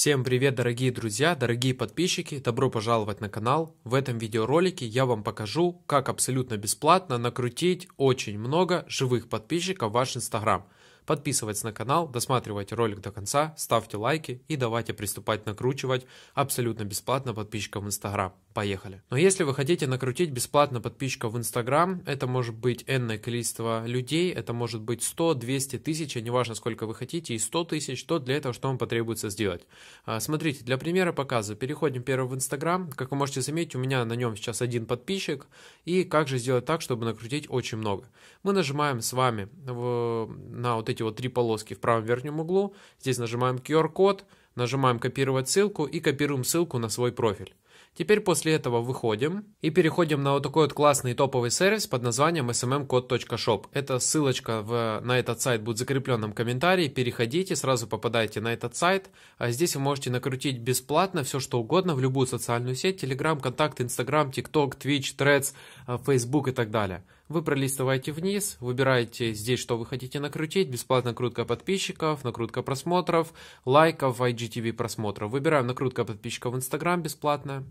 Всем привет, дорогие друзья, дорогие подписчики, добро пожаловать на канал. В этом видеоролике я вам покажу, как абсолютно бесплатно накрутить очень много живых подписчиков в ваш инстаграм. Подписывайтесь на канал, досматривайте ролик до конца, ставьте лайки и давайте приступать накручивать абсолютно бесплатно подписчиков в инстаграм поехали. Но если вы хотите накрутить бесплатно подписчиков в Инстаграм, это может быть энное количество людей, это может быть 100, 200 тысяч, а неважно сколько вы хотите, и 100 тысяч, то для этого что вам потребуется сделать. А, смотрите, для примера показа переходим первым в Инстаграм. Как вы можете заметить, у меня на нем сейчас один подписчик. И как же сделать так, чтобы накрутить очень много. Мы нажимаем с вами в, на вот эти вот три полоски в правом верхнем углу. Здесь нажимаем QR-код. Нажимаем «Копировать ссылку» и копируем ссылку на свой профиль. Теперь после этого выходим и переходим на вот такой вот классный топовый сервис под названием smmcode.shop. Эм эм Эта ссылочка в, на этот сайт будет в закрепленном комментарии. Переходите, сразу попадаете на этот сайт. А здесь вы можете накрутить бесплатно все что угодно в любую социальную сеть. Telegram, Контакт, Инстаграм, Тикток, Twitch, Threads, э, Facebook и так далее. Вы пролистываете вниз, выбираете здесь, что вы хотите накрутить. Бесплатная накрутка подписчиков, накрутка просмотров, лайков, IGTV просмотров. Выбираем накрутка подписчиков в Instagram бесплатная.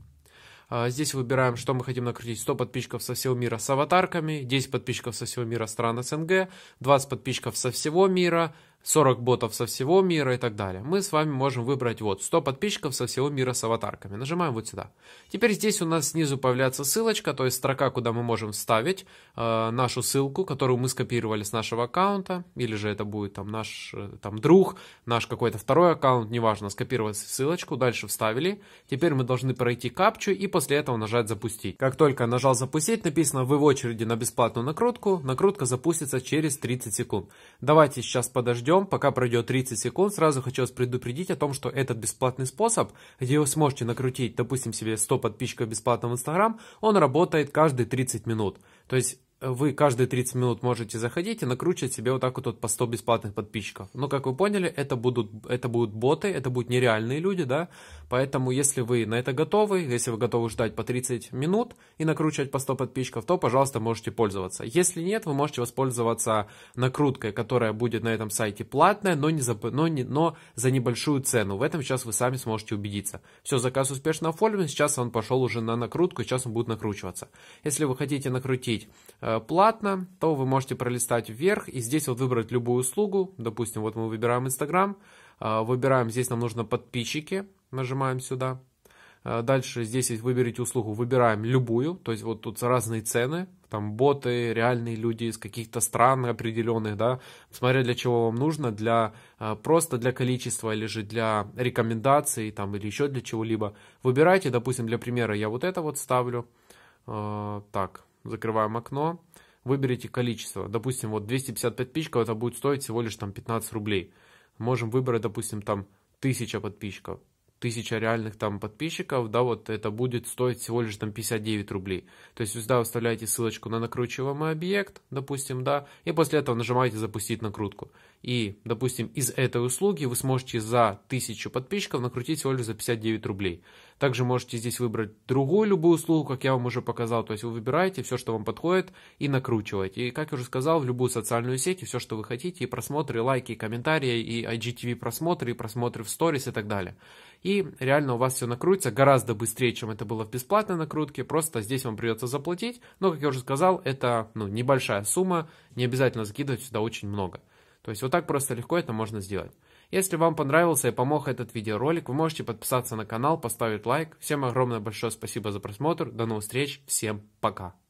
Здесь выбираем, что мы хотим накрутить. 100 подписчиков со всего мира с аватарками, 10 подписчиков со всего мира стран СНГ, 20 подписчиков со всего мира, 40 ботов со всего мира и так далее. Мы с вами можем выбрать вот 100 подписчиков со всего мира с аватарками. Нажимаем вот сюда. Теперь здесь у нас снизу появляется ссылочка, то есть строка, куда мы можем вставить э, нашу ссылку, которую мы скопировали с нашего аккаунта, или же это будет там наш э, там друг, наш какой-то второй аккаунт, неважно, скопировать ссылочку, дальше вставили. Теперь мы должны пройти капчу и после этого нажать запустить. Как только нажал запустить, написано вы в очереди на бесплатную накрутку, накрутка запустится через 30 секунд. Давайте сейчас подождем прием, пока пройдет 30 секунд, сразу хочу вас предупредить о том, что этот бесплатный способ, где вы сможете накрутить, допустим, себе 100 подписчиков бесплатно в Инстаграм, он работает каждые 30 минут. То есть вы каждые 30 минут можете заходить и накручивать себе вот так вот, вот по 100 бесплатных подписчиков. Но, как вы поняли, это будут, это будут боты, это будут нереальные люди, да, поэтому если вы на это готовы, если вы готовы ждать по 30 минут и накручивать по 100 подписчиков, то, пожалуйста, можете пользоваться. Если нет, вы можете воспользоваться накруткой, которая будет на этом сайте платная, но, не за, но, не, но за небольшую цену. В этом сейчас вы сами сможете убедиться. Все, заказ успешно оформлен, сейчас он пошел уже на накрутку, сейчас он будет накручиваться. Если вы хотите накрутить Э, платно, то вы можете пролистать вверх и здесь вот выбрать любую услугу. Допустим, вот мы выбираем Instagram, э, выбираем, здесь нам нужно подписчики, нажимаем сюда. Э, дальше здесь выберите услугу, выбираем любую, то есть вот тут разные цены, там боты, реальные люди из каких-то стран определенных, да, смотря для чего вам нужно, для просто для количества или же для рекомендаций там или еще для чего-либо. Выбирайте, допустим, для примера я вот это вот ставлю, так, закрываем окно, выберите количество. Допустим, вот 255 подписчиков, это будет стоить всего лишь там 15 рублей. Можем выбрать, допустим, там 1000 подписчиков. 1000 реальных там подписчиков, да, вот это будет стоить всего лишь там 59 рублей. То есть сюда выставляете ссылочку на накручиваемый объект, допустим, да, и после этого нажимаете запустить накрутку. И, допустим, из этой услуги вы сможете за 1000 подписчиков накрутить всего лишь за 59 рублей. Также можете здесь выбрать другую любую услугу, как я вам уже показал. То есть вы выбираете все, что вам подходит и накручиваете. И, как я уже сказал, в любую социальную сеть, все, что вы хотите, и просмотры, и лайки, и комментарии, и IGTV просмотры, и просмотры в сторис и так далее. И реально у вас все накрутится гораздо быстрее, чем это было в бесплатной накрутке. Просто здесь вам придется заплатить. Но, как я уже сказал, это ну, небольшая сумма. Не обязательно закидывать сюда очень много. То есть вот так просто легко это можно сделать. Если вам понравился и помог этот видеоролик, вы можете подписаться на канал, поставить лайк. Всем огромное большое спасибо за просмотр. До новых встреч. Всем пока.